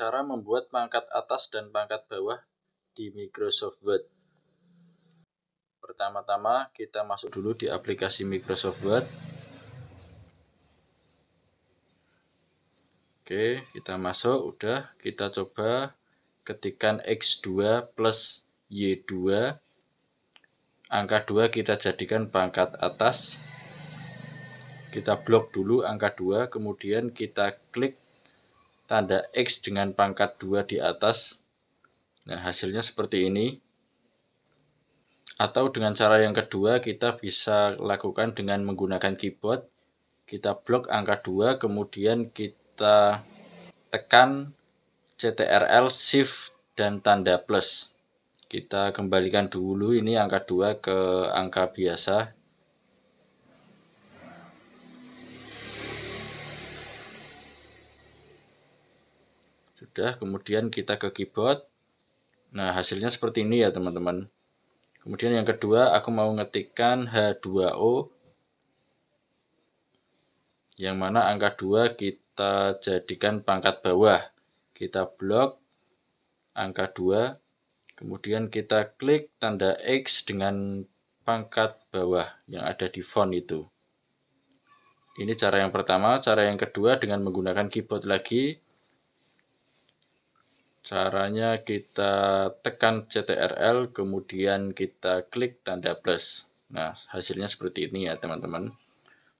cara membuat pangkat atas dan pangkat bawah di Microsoft Word. Pertama-tama kita masuk dulu di aplikasi Microsoft Word. Oke, kita masuk, udah. Kita coba ketikan X2 plus Y2. Angka 2 kita jadikan pangkat atas. Kita blok dulu angka 2, kemudian kita klik tanda X dengan pangkat 2 di atas. Nah, hasilnya seperti ini. Atau dengan cara yang kedua, kita bisa lakukan dengan menggunakan keyboard. Kita blok angka 2, kemudian kita tekan CTRL Shift dan tanda plus. Kita kembalikan dulu ini angka 2 ke angka biasa Sudah, kemudian kita ke keyboard. Nah, hasilnya seperti ini ya, teman-teman. Kemudian yang kedua, aku mau ngetikkan H2O. Yang mana angka 2 kita jadikan pangkat bawah. Kita blok angka 2. Kemudian kita klik tanda X dengan pangkat bawah yang ada di font itu. Ini cara yang pertama. Cara yang kedua dengan menggunakan keyboard lagi. Caranya kita tekan CTRL, kemudian kita klik tanda plus. Nah, hasilnya seperti ini ya teman-teman.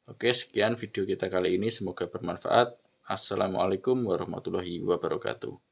Oke, sekian video kita kali ini. Semoga bermanfaat. Assalamualaikum warahmatullahi wabarakatuh.